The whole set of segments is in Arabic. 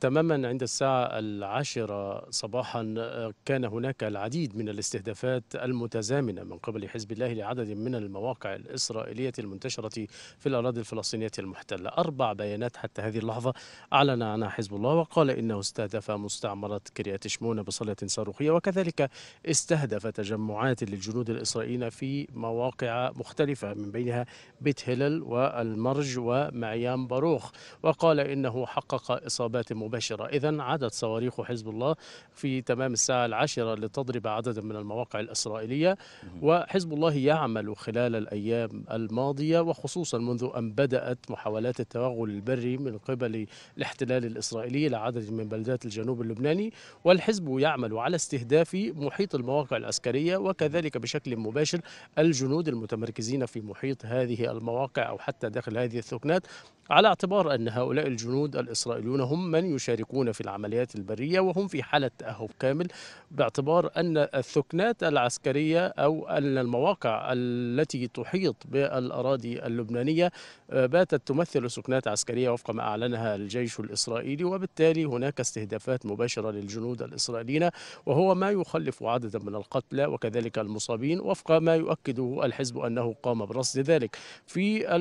تماما عند الساعة العاشرة صباحا كان هناك العديد من الاستهدافات المتزامنة من قبل حزب الله لعدد من المواقع الإسرائيلية المنتشرة في الأراضي الفلسطينية المحتلة أربع بيانات حتى هذه اللحظة أعلن عنها حزب الله وقال إنه استهدف مستعمرة كريات شمونة بصلة صاروخية وكذلك استهدف تجمعات للجنود الإسرائيليين في مواقع مختلفة من بينها بيت هلل والمرج ومعيان باروخ وقال إنه حقق إصابات ضربات مباشرة إذا عادت صواريخ حزب الله في تمام الساعة العاشرة لتضرب عددا من المواقع الإسرائيلية وحزب الله يعمل خلال الأيام الماضية وخصوصا منذ أن بدأت محاولات التوغل البري من قبل الاحتلال الإسرائيلي لعدد من بلدات الجنوب اللبناني والحزب يعمل على استهداف محيط المواقع العسكرية وكذلك بشكل مباشر الجنود المتمركزين في محيط هذه المواقع أو حتى داخل هذه الثكنات على اعتبار أن هؤلاء الجنود الإسرائيليون هم من يشاركون في العمليات البرية وهم في حالة تأهب كامل باعتبار أن الثكنات العسكرية أو أن المواقع التي تحيط بالأراضي اللبنانية آه، باتت تمثل سكنات عسكرية وفق ما أعلنها الجيش الإسرائيلي وبالتالي هناك استهدافات مباشرة للجنود الإسرائيليين وهو ما يخلف عددا من القتلى وكذلك المصابين وفق ما يؤكده الحزب أنه قام برصد ذلك في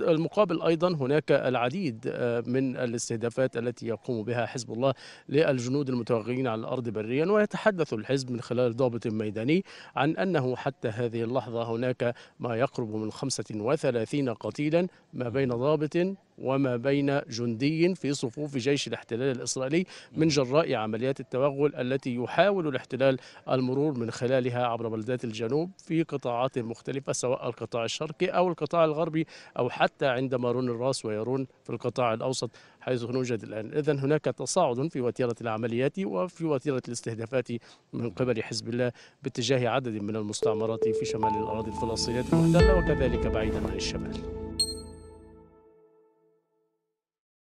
المقابل أيضا هناك العديد آه، من الاستهدافات التي يقوم بها حزب الله للجنود المتوغلين على الأرض بريا ويتحدث الحزب من خلال ضابط ميداني عن أنه حتى هذه اللحظة هناك ما يقرب من 35 قتيلا ما بين ضابط وما بين جندي في صفوف جيش الاحتلال الإسرائيلي من جراء عمليات التوغل التي يحاول الاحتلال المرور من خلالها عبر بلدات الجنوب في قطاعات مختلفة سواء القطاع الشرقي أو القطاع الغربي أو حتى عند مارون الراس ويرون في القطاع الأوسط حيث نوجد الآن إذا هناك تصاعد في وتيرة العمليات وفي وتيرة الاستهدافات من قبل حزب الله باتجاه عدد من المستعمرات في شمال الأراضي الفلسطينية المحتلة وكذلك بعيدا عن الشمال